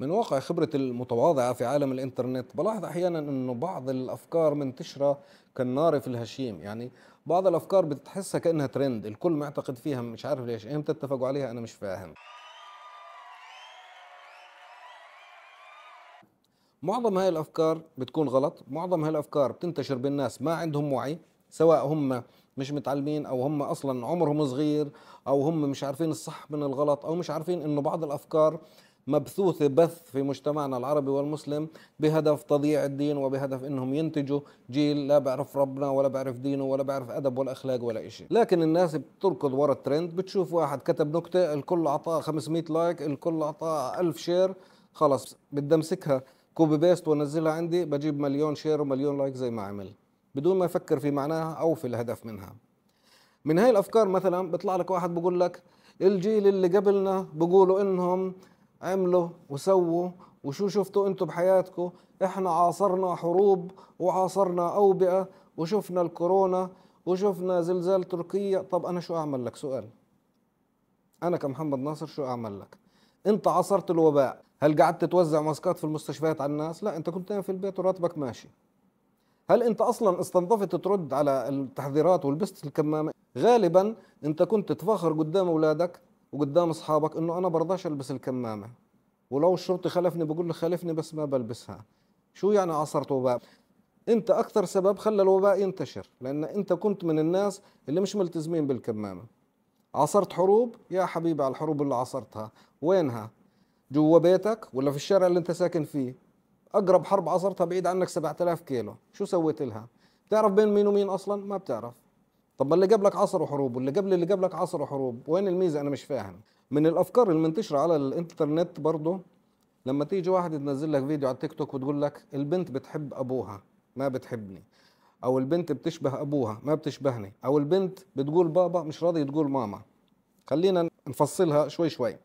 من واقع خبرة المتواضعة في عالم الإنترنت بلاحظ أحيانا أنه بعض الأفكار منتشرة كالنار في الهشيم يعني بعض الأفكار بتحسها كأنها ترند الكل معتقد فيها مش عارف ليش إيه اتفقوا عليها أنا مش فاهم معظم هاي الأفكار بتكون غلط معظم هاي الأفكار بتنتشر بالناس ما عندهم وعي سواء هم مش متعلمين او هم اصلا عمرهم صغير او هم مش عارفين الصح من الغلط او مش عارفين انه بعض الافكار مبثوثة بث في مجتمعنا العربي والمسلم بهدف تضييع الدين وبهدف انهم ينتجوا جيل لا بعرف ربنا ولا بعرف دينه ولا بعرف ادب ولا اخلاق ولا شيء لكن الناس بتركض ورا الترند بتشوف واحد كتب نكته الكل اعطاه 500 لايك الكل اعطاه 1000 شير خلص بدي امسكها كوبي بيست وانزلها عندي بجيب مليون شير ومليون لايك زي ما عمل بدون ما يفكر في معناها او في الهدف منها من هاي الافكار مثلا بيطلع لك واحد بقول لك الجيل اللي قبلنا بيقولوا انهم عملوا وسووا وشو شفتوا انتم بحياتكم احنا عاصرنا حروب وعاصرنا اوبئه وشفنا الكورونا وشفنا زلزال تركيا طب انا شو اعمل لك سؤال انا كمحمد ناصر شو اعمل لك انت عصرت الوباء هل قعدت توزع ماسكات في المستشفيات على الناس لا انت كنت نايم في البيت وراتبك ماشي هل انت اصلا استنظفت ترد على التحذيرات ولبست الكمامه غالبا انت كنت تفاخر قدام اولادك وقدام اصحابك انه انا برضاش البس الكمامه ولو الشرطي خلفني بقول له خلفني بس ما بلبسها شو يعني عصرت وباء انت اكثر سبب خلى الوباء ينتشر لان انت كنت من الناس اللي مش ملتزمين بالكمامه عصرت حروب يا حبيبي على الحروب اللي عصرتها وينها جوا بيتك ولا في الشارع اللي انت ساكن فيه اقرب حرب عصرتها بعيد عنك 7000 كيلو شو سويت لها بتعرف بين مين ومين اصلا ما بتعرف طب ما اللي قبلك عصر وحروب واللي قبل اللي قبلك عصر وحروب وين الميزه انا مش فاهم من الافكار المنتشره على الانترنت برضه لما تيجي واحد تنزل لك فيديو على التيك توك وتقول لك البنت بتحب ابوها ما بتحبني او البنت بتشبه ابوها ما بتشبهني او البنت بتقول بابا مش راضي تقول ماما خلينا نفصلها شوي شوي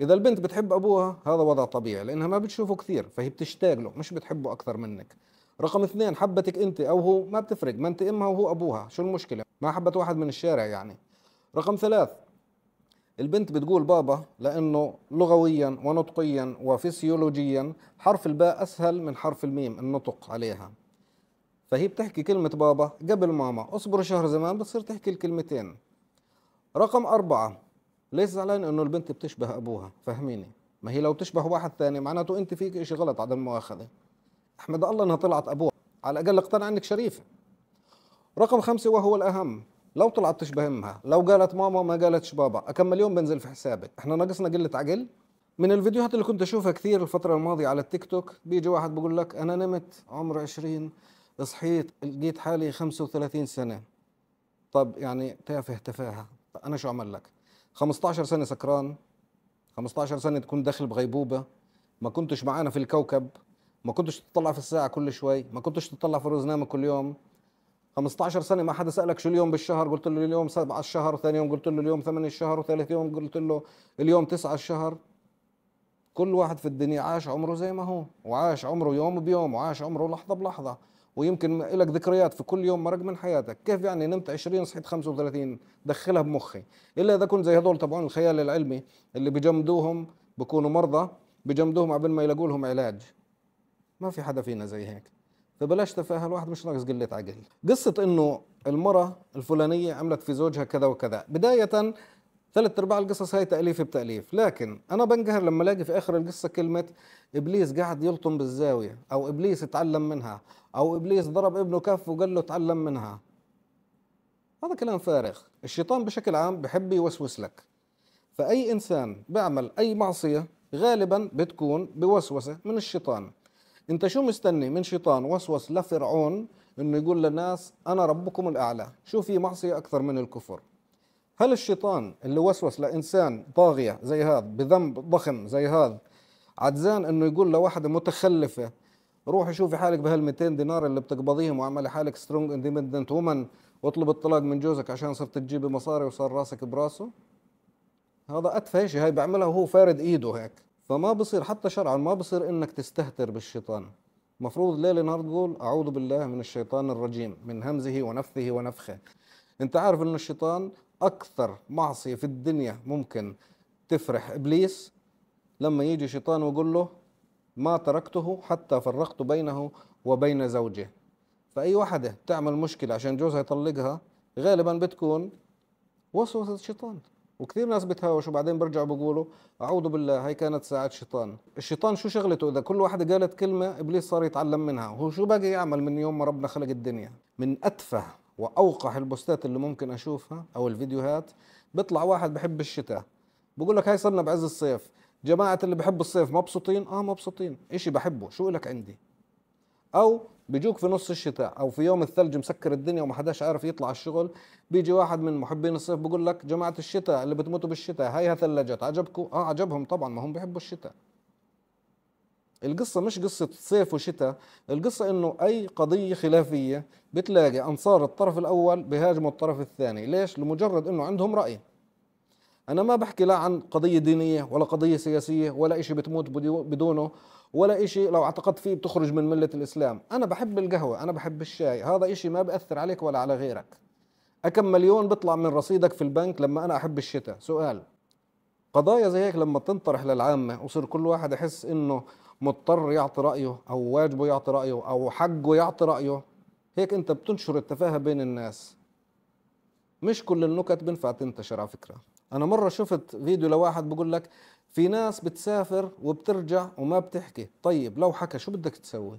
اذا البنت بتحب ابوها هذا وضع طبيعي لانها ما بتشوفه كثير فهي بتشتاق له مش بتحبه اكثر منك رقم اثنين حبتك انت او هو ما بتفرق ما انت امها وهو ابوها شو المشكله ما حبت واحد من الشارع يعني رقم ثلاث البنت بتقول بابا لانه لغويا ونطقيا وفسيولوجيا حرف الباء اسهل من حرف الميم النطق عليها فهي بتحكي كلمة بابا قبل ماما اصبر شهر زمان بتصير تحكي الكلمتين رقم أربعة ليش زعلان انه البنت بتشبه ابوها فهميني ما هي لو تشبه واحد ثاني معناته انت فيك اشي غلط عدم المؤاخذة احمد الله انها طلعت ابوها على الاقل اقتنع انك شريفه رقم خمسة وهو الأهم لو طلعت تشبه امها لو قالت ماما ما قالتش بابا أكمل يوم بنزل في حسابك احنا ناقصنا قلة عقل من الفيديوهات اللي كنت أشوفها كثير الفترة الماضية على التيك توك بيجي واحد بيقول لك أنا نمت عمر 20 صحيت لقيت حالي 35 سنة طب يعني تافه تفاهة أنا شو أعمل لك 15 سنة سكران 15 سنة تكون داخل بغيبوبة ما كنتش معانا في الكوكب ما كنتش تطلع في الساعه كل شوي ما كنتش تطلع في الروزنامه كل يوم 15 سنه ما حدا سالك شو اليوم بالشهر قلت له اليوم 7 الشهر وثاني يوم قلت له اليوم 8 الشهر وثالث يوم قلت له اليوم 9 الشهر كل واحد في الدنيا عاش عمره زي ما هو وعاش عمره يوم بيوم وعاش عمره لحظه بلحظه ويمكن لك ذكريات في كل يوم مرق من حياتك كيف يعني نمت 20 صحيت 35 دخلها بمخي الا اذا كنت زي هذول تبعون الخيال العلمي اللي بجمدوهم بكونوا مرضى بجمدوهم قبل ما يلاقوا لهم علاج ما في حدا فينا زي هيك فبلاش تفاهه الواحد مش ناقص قله عقل قصه انه المرة الفلانيه عملت في زوجها كذا وكذا بدايه ثلاث ارباع القصص هاي تاليف بتاليف لكن انا بنقهر لما الاقي في اخر القصه كلمه ابليس قاعد يلطم بالزاويه او ابليس اتعلم منها او ابليس ضرب ابنه كف وقال له اتعلم منها هذا كلام فارغ الشيطان بشكل عام بحب يوسوس لك فاي انسان بيعمل اي معصيه غالبا بتكون بوسوسه من الشيطان انت شو مستني من شيطان وسوس لفرعون انه يقول للناس انا ربكم الاعلى شو في معصيه اكثر من الكفر هل الشيطان اللي وسوس لانسان طاغيه زي هذا بذنب ضخم زي هذا عجزان انه يقول لواحده متخلفه روحي شوفي حالك بهال 200 دينار اللي بتقبضيهم واعملي حالك سترونج اندبندنت وومن واطلب الطلاق من جوزك عشان صرت تجيبي مصاري وصار راسك براسه هذا اتفه شيء هاي بيعملها وهو فارد ايده هيك فما بصير حتى شرعا ما بصير انك تستهتر بالشيطان مفروض ليل نهار تقول اعوذ بالله من الشيطان الرجيم من همزه ونفثه ونفخه انت عارف انه الشيطان اكثر معصيه في الدنيا ممكن تفرح ابليس لما يجي شيطان ويقول له ما تركته حتى فرقت بينه وبين زوجه فاي وحده تعمل مشكله عشان جوزها يطلقها غالبا بتكون وسوسه الشيطان وكثير ناس بتهاوشوا وبعدين برجعوا بيقولوا اعوذ بالله هي كانت ساعه شيطان الشيطان شو شغلته اذا كل واحده قالت كلمه ابليس صار يتعلم منها هو شو باقي يعمل من يوم ما ربنا خلق الدنيا من اتفه واوقح البوستات اللي ممكن اشوفها او الفيديوهات بيطلع واحد بحب الشتاء بقول لك هاي صرنا بعز الصيف جماعه اللي بحب الصيف مبسوطين اه مبسوطين اشي بحبه شو لك عندي او بيجوك في نص الشتاء او في يوم الثلج مسكر الدنيا وما حداش عارف يطلع الشغل بيجي واحد من محبين الصيف بيقول لك جماعه الشتاء اللي بتموتوا بالشتاء هيها ثلجت عجبكم اه عجبهم طبعا ما هم بيحبوا الشتاء القصة مش قصة صيف وشتاء القصة انه اي قضية خلافية بتلاقي انصار الطرف الاول بيهاجموا الطرف الثاني ليش لمجرد انه عندهم رأي انا ما بحكي لا عن قضية دينية ولا قضية سياسية ولا اشي بتموت بدونه ولا إشي لو اعتقدت فيه بتخرج من ملة الإسلام أنا بحب القهوة أنا بحب الشاي هذا إشي ما بأثر عليك ولا على غيرك أكم مليون بيطلع من رصيدك في البنك لما أنا أحب الشتاء سؤال قضايا زي هيك لما تنطرح للعامة وصير كل واحد يحس إنه مضطر يعطي رأيه أو واجبه يعطي رأيه أو حقه يعطي رأيه هيك أنت بتنشر التفاهة بين الناس مش كل النكت بنفع تنتشر على فكرة أنا مرة شفت فيديو لواحد بقول لك في ناس بتسافر وبترجع وما بتحكي طيب لو حكى شو بدك تسوي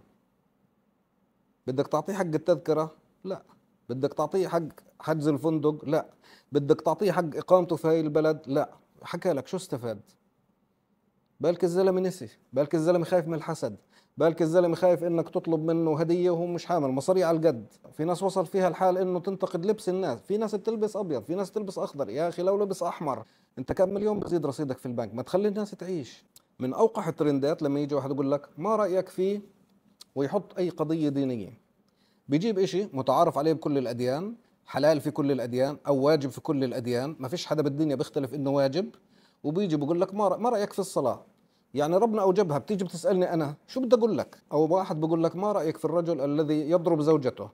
بدك تعطيه حق التذكرة لا بدك تعطيه حق حجز الفندق لا بدك تعطيه حق إقامته في هاي البلد لا حكى لك شو استفاد بالك الزلمة نسي بالك الزلمة خايف من الحسد بالك الزلمه خايف انك تطلب منه هديه وهو مش حامل مصاري على القد في ناس وصل فيها الحال انه تنتقد لبس الناس في ناس بتلبس ابيض في ناس تلبس اخضر يا اخي لو لبس احمر انت كم مليون بزيد رصيدك في البنك ما تخلي الناس تعيش من اوقح الترندات لما يجي واحد يقول لك ما رايك فيه ويحط اي قضيه دينيه بيجيب إشي متعارف عليه بكل الاديان حلال في كل الاديان او واجب في كل الاديان ما فيش حدا بالدنيا بيختلف انه واجب وبيجي بقول لك ما رايك في الصلاه يعني ربنا اوجبها بتيجي بتسالني انا شو بدي اقول لك او واحد بقول لك ما رايك في الرجل الذي يضرب زوجته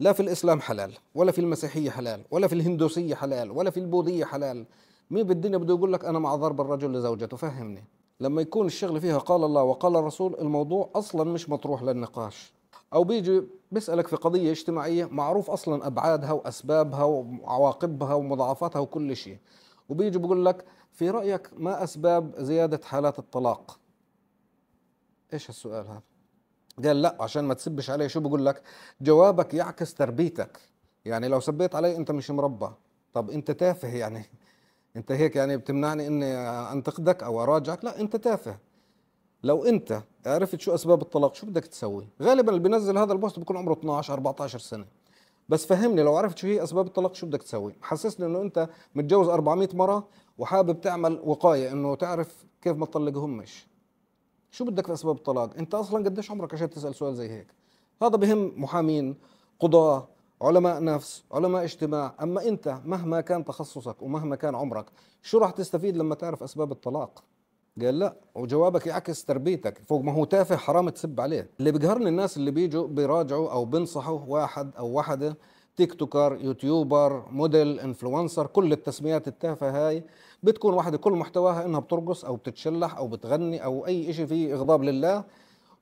لا في الاسلام حلال ولا في المسيحيه حلال ولا في الهندوسيه حلال ولا في البوذيه حلال مين بالدنيا بده يقول لك انا مع ضرب الرجل لزوجته فهمني لما يكون الشغل فيها قال الله وقال الرسول الموضوع اصلا مش مطروح للنقاش او بيجي بيسالك في قضيه اجتماعيه معروف اصلا ابعادها واسبابها وعواقبها ومضاعفاتها وكل شيء وبيجي بقول لك في رأيك ما أسباب زيادة حالات الطلاق؟ إيش السؤال هذا؟ قال لا عشان ما تسبش علي شو بقول لك؟ جوابك يعكس تربيتك يعني لو سبيت علي أنت مش مربى طب أنت تافه يعني أنت هيك يعني بتمنعني إني أنتقدك أو أراجعك لا أنت تافه لو أنت عرفت شو أسباب الطلاق شو بدك تسوي؟ غالبا اللي بينزل هذا البوست بيكون عمره 12 14 سنة بس فهمني لو عرفت شو هي اسباب الطلاق شو بدك تسوي حسسني انه انت متجوز 400 مره وحابب تعمل وقايه انه تعرف كيف ما تطلقهمش شو بدك في اسباب الطلاق انت اصلا قديش عمرك عشان تسال سؤال زي هيك هذا بهم محامين قضاه علماء نفس علماء اجتماع اما انت مهما كان تخصصك ومهما كان عمرك شو راح تستفيد لما تعرف اسباب الطلاق قال لا وجوابك يعكس تربيتك فوق ما هو تافه حرام تسب عليه اللي بقهرني الناس اللي بيجوا بيراجعوا او بنصحوا واحد او وحده تيك توكر يوتيوبر موديل انفلونسر كل التسميات التافهه هاي بتكون واحدة كل محتواها انها بترقص او بتتشلح او بتغني او اي شيء فيه اغضاب لله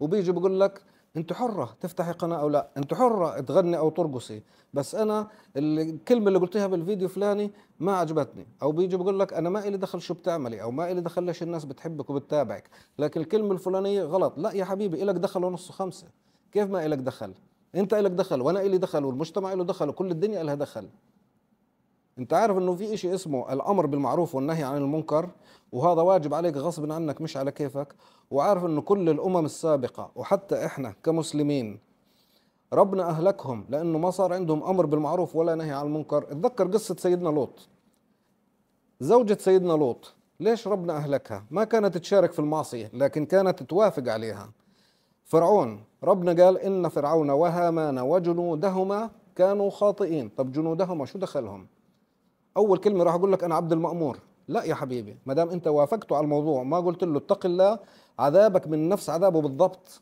وبيجي بقول لك انت حرة تفتحي قناة او لا انت حرة تغني او ترقصي بس انا الكلمة اللي قلتها بالفيديو فلاني ما عجبتني او بيجي بقول لك انا ما إلي دخل شو بتعملي او ما إلي دخل ليش الناس بتحبك وبتتابعك لكن الكلمة الفلانية غلط لا يا حبيبي إلك دخل ونص خمسة كيف ما إلك دخل انت إلك دخل وانا إلي دخل والمجتمع له دخل وكل الدنيا لها دخل انت عارف انه في شيء اسمه الامر بالمعروف والنهي عن المنكر وهذا واجب عليك غصب عنك مش على كيفك وعارف انه كل الامم السابقة وحتى احنا كمسلمين ربنا اهلكهم لانه ما صار عندهم امر بالمعروف ولا نهي عن المنكر اتذكر قصة سيدنا لوط زوجة سيدنا لوط ليش ربنا اهلكها ما كانت تشارك في المعصية لكن كانت توافق عليها فرعون ربنا قال إن فرعون وهامان وجنودهما كانوا خاطئين طب جنودهما شو دخلهم اول كلمه راح اقول لك انا عبد المامور لا يا حبيبي ما دام انت وافقته على الموضوع ما قلت له اتق الله عذابك من نفس عذابه بالضبط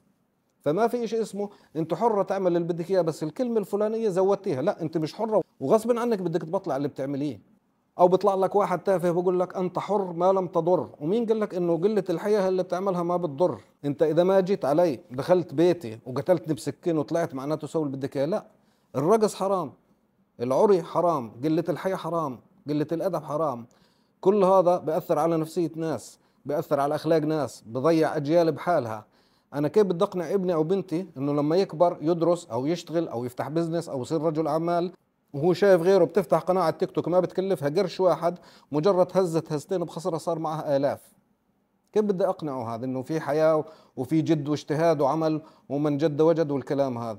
فما في شيء اسمه انت حره تعمل اللي بدك اياه بس الكلمه الفلانيه زودتيها لا انت مش حره وغصب عنك بدك تبطلع اللي بتعمليه او بيطلع لك واحد تافه بقول لك انت حر ما لم تضر ومين قال لك انه قله الحياه اللي بتعملها ما بتضر انت اذا ما جيت علي دخلت بيتي وقتلتني بسكين وطلعت معناته سوي اللي بدك اياه لا الرقص حرام العري حرام قله الحياه حرام قله الادب حرام كل هذا بأثر على نفسيه ناس بأثر على اخلاق ناس بضيع اجيال بحالها انا كيف بدي اقنع ابني او بنتي انه لما يكبر يدرس او يشتغل او يفتح بزنس او يصير رجل اعمال وهو شايف غيره بتفتح قناه على التيك توك ما بتكلفها قرش واحد مجرد هزه هزتين بخسرها صار معها الاف كيف بدي اقنعه هذا انه في حياه وفي جد واجتهاد وعمل ومن جد وجد والكلام هذا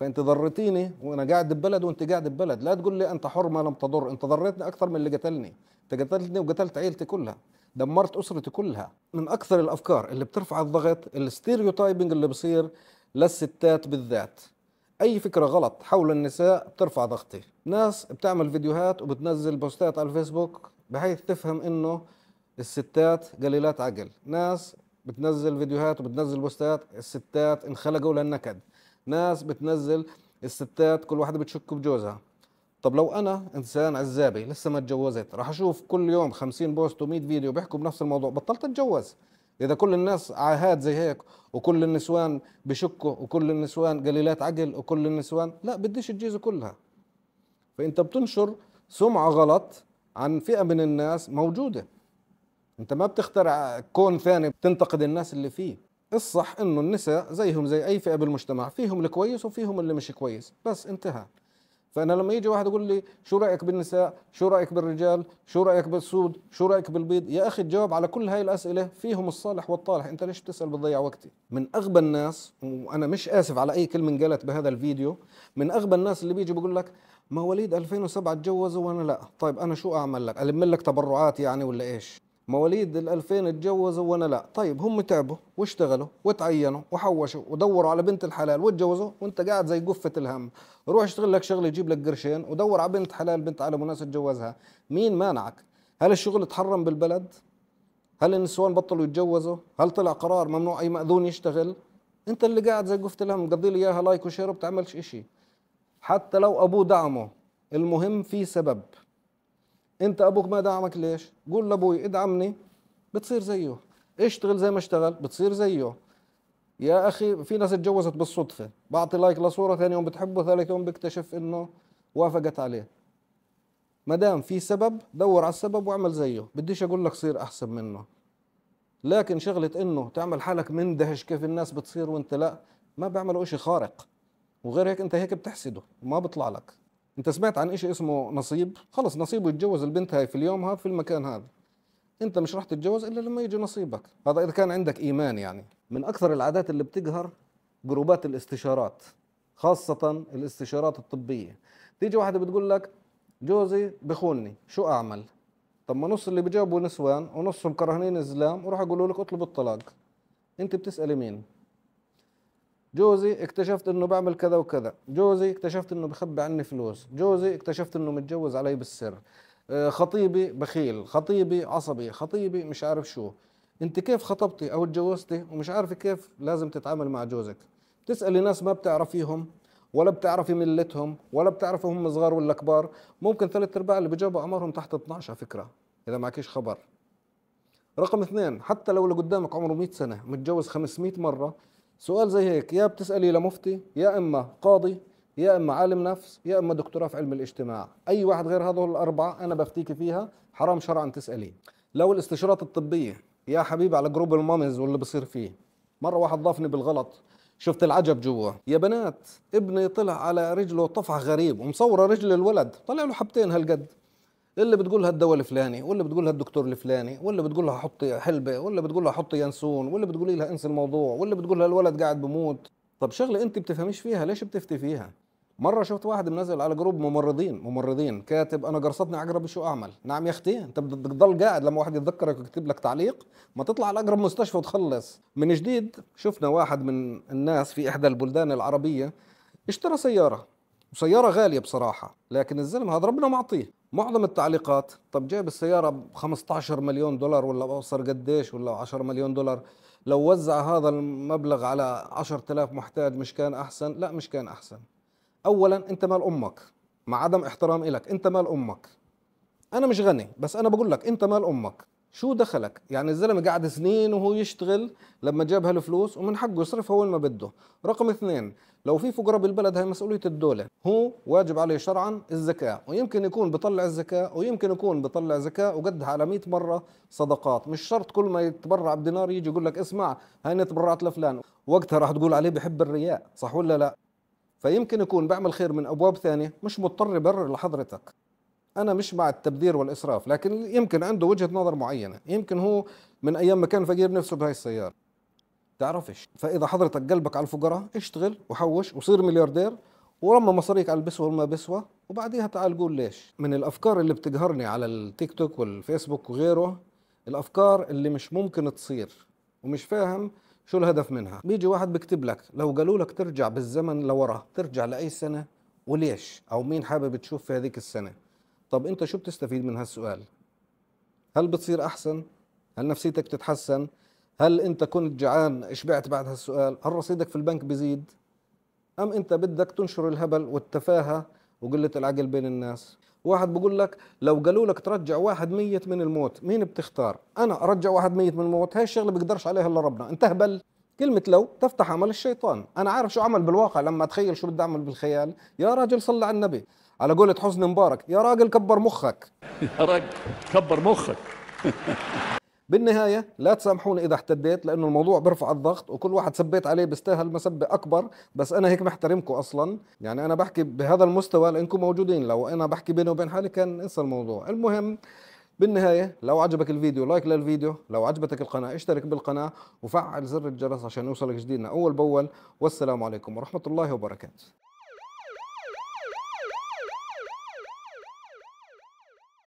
فانت ضرتيني وانا قاعد ببلد وانت قاعد ببلد لا تقول لي انت حر ما لم تضر انت ضريتني اكثر من اللي قتلني انت قتلتني وقتلت عيلتي كلها دمرت اسرتي كلها من اكثر الافكار اللي بترفع الضغط الستيريوتايبنج اللي بصير للستات بالذات اي فكره غلط حول النساء بترفع ضغطي ناس بتعمل فيديوهات وبتنزل بوستات على الفيسبوك بحيث تفهم انه الستات قليلات عقل ناس بتنزل فيديوهات وبتنزل بوستات الستات انخلقوا للنكد ناس بتنزل الستات كل واحدة بتشك بجوزها طب لو انا انسان عزابي لسه ما اتجوزت راح اشوف كل يوم 50 بوست و100 فيديو بيحكوا بنفس الموضوع بطلت اتجوز اذا كل الناس عاهات زي هيك وكل النسوان بشكوا وكل النسوان قليلات عقل وكل النسوان لا بديش تجيزوا كلها فانت بتنشر سمعه غلط عن فئه من الناس موجوده انت ما بتخترع كون ثاني بتنتقد الناس اللي فيه الصح انه النساء زيهم زي اي فئه بالمجتمع فيهم الكويس وفيهم اللي مش كويس بس انتهى فانا لما يجي واحد يقول لي شو رايك بالنساء شو رايك بالرجال شو رايك بالسود شو رايك بالبيض يا اخي الجواب على كل هاي الاسئله فيهم الصالح والطالح انت ليش بتسال بتضيع وقتي من اغبى الناس وانا مش اسف على اي كلمه انقالت بهذا الفيديو من اغبى الناس اللي بيجي بيقول لك ما وليد 2007 تجوز وانا لا طيب انا شو اعمل لك الم لك تبرعات يعني ولا ايش مواليد ال 2000 اتجوزوا وانا لا طيب هم تعبوا واشتغلوا وتعينوا وحوشوا ودوروا على بنت الحلال واتجوزوا وانت قاعد زي قفه الهم روح اشتغل لك شغله يجيب لك قرشين ودور على بنت حلال بنت على وناس تجوزها، مين مانعك هل الشغل تحرم بالبلد هل النسوان بطلوا يتجوزوا هل طلع قرار ممنوع اي ماذون يشتغل انت اللي قاعد زي قفه الهم مقضي لي اياها لايك وشير وبتعملش اشي حتى لو ابوه دعمه المهم في سبب انت ابوك ما دعمك ليش قول لابوي ادعمني بتصير زيه اشتغل زي ما اشتغل بتصير زيه يا اخي في ناس اتجوزت بالصدفه بعطي لايك لصوره ثاني يوم بتحبه ثالث يوم بكتشف انه وافقت عليه ما دام في سبب دور على السبب واعمل زيه بديش اقول لك صير احسن منه لكن شغله انه تعمل حالك مندهش كيف الناس بتصير وانت لا ما بيعملوا شيء خارق وغير هيك انت هيك بتحسده وما بيطلع لك انت سمعت عن شيء اسمه نصيب خلص نصيبه يتجوز البنت هاي في اليوم هذا في المكان هذا انت مش راح تتجوز الا لما يجي نصيبك هذا اذا كان عندك ايمان يعني من اكثر العادات اللي بتقهر جروبات الاستشارات خاصة الاستشارات الطبية تيجي واحدة بتقول لك جوزي بخوني شو أعمل طب ما نص اللي بجاوبوا نسوان ونصهم كرهنين الزلام وراح يقولوا لك اطلب الطلاق انت بتسألي مين جوزي اكتشفت انه بعمل كذا وكذا جوزي اكتشفت انه بخبي عني فلوس جوزي اكتشفت انه متجوز علي بالسر آه، خطيبي بخيل خطيبي عصبي خطيبي مش عارف شو انت كيف خطبتي او اتجوزتي ومش عارفه كيف لازم تتعامل مع جوزك تسالي ناس ما بتعرفيهم ولا بتعرفي ملتهم ولا بتعرفي هم صغار ولا كبار ممكن ثلاث ارباع اللي بجاوبوا اعمارهم تحت 12 فكره اذا معكيش خبر رقم اثنين حتى لو اللي قدامك عمره 100 سنه متجوز 500 مره سؤال زي هيك يا بتسألي لمفتي يا إما قاضي يا إما عالم نفس يا إما دكتوراه في علم الاجتماع أي واحد غير هذول الأربعة أنا بفتيك فيها حرام شرعا تسأليه لو الاستشارات الطبية يا حبيبي على جروب المامز واللي بصير فيه مرة واحد ضافني بالغلط شفت العجب جوا يا بنات ابني طلع على رجله طفح غريب ومصورة رجل الولد طلع له حبتين هالقد اللي بتقولها الدواء الفلاني واللي بتقولها الدكتور الفلاني واللي بتقولها حط حلبه واللي بتقولها حط ينسون واللي بتقولي لها انسى الموضوع واللي بتقولها الولد قاعد بموت طب شغله انت بتفهميش فيها ليش بتفتي فيها مره شفت واحد منزل على جروب ممرضين ممرضين كاتب انا قرصتني عقرب شو اعمل نعم يا اختي انت بدك تضل قاعد لما واحد يتذكرك ويكتب لك تعليق ما تطلع على اقرب مستشفى وتخلص من جديد شفنا واحد من الناس في احدى البلدان العربيه اشترى سياره سيارة غالية بصراحة لكن الزلمة هذا ربنا معطيه معظم التعليقات طب جايب السيارة ب 15 مليون دولار ولا بوصل قديش ولا 10 مليون دولار لو وزع هذا المبلغ على 10000 محتاج مش كان أحسن لا مش كان أحسن أولا أنت مال أمك مع عدم احترام إلك أنت مال أمك أنا مش غني بس أنا بقول لك أنت مال أمك شو دخلك يعني الزلمه قاعد سنين وهو يشتغل لما جاب هالفلوس ومن حقه يصرفها وين ما بده رقم اثنين لو في فقراء بالبلد هاي مسؤوليه الدوله هو واجب عليه شرعا الزكاه ويمكن يكون بطلع الزكاه ويمكن يكون بطلع زكاه وقدها على 100 مره صدقات مش شرط كل ما يتبرع بدينار يجي يقول لك اسمع هاني تبرعت لفلان وقتها راح تقول عليه بحب الرياء صح ولا لا فيمكن يكون بعمل خير من ابواب ثانيه مش مضطر يبرر لحضرتك انا مش مع التبذير والاسراف لكن يمكن عنده وجهه نظر معينه يمكن هو من ايام ما كان فقير نفسه بهاي السياره تعرفش فاذا حضرتك قلبك على الفقراء اشتغل وحوش وصير ملياردير ورمى مصاريك على البسوة وما بسوة وبعديها تعال قول ليش من الأفكار اللي بتقهرني على التيك توك والفيسبوك وغيره الأفكار اللي مش ممكن تصير ومش فاهم شو الهدف منها بيجي واحد بيكتب لك لو قالوا لك ترجع بالزمن لورا ترجع لأي سنة وليش أو مين حابب تشوف في هذيك السنة طب انت شو بتستفيد من هالسؤال هل بتصير احسن هل نفسيتك بتتحسن هل انت كنت جعان شبعت بعد هالسؤال هل رصيدك في البنك بيزيد ام انت بدك تنشر الهبل والتفاهه وقله العقل بين الناس واحد بقول لك لو قالوا لك ترجع واحد ميت من الموت مين بتختار انا ارجع واحد ميت من الموت هاي الشغله بقدرش عليها الا ربنا انت هبل كلمة لو تفتح عمل الشيطان أنا عارف شو عمل بالواقع لما أتخيل شو بدي أعمل بالخيال يا راجل صلى على النبي على قولة حسني مبارك يا راجل كبر مخك يا راجل كبر مخك بالنهاية لا تسامحوني إذا احتديت لأنه الموضوع بيرفع الضغط وكل واحد سبيت عليه بيستاهل مسبة أكبر بس أنا هيك محترمكم أصلا يعني أنا بحكي بهذا المستوى لأنكم موجودين لو أنا بحكي بيني وبين حالي كان انسى الموضوع المهم بالنهاية لو عجبك الفيديو لايك للفيديو لو عجبتك القناة اشترك بالقناة وفعل زر الجرس عشان يوصلك جديدنا أول بأول والسلام عليكم ورحمة الله وبركاته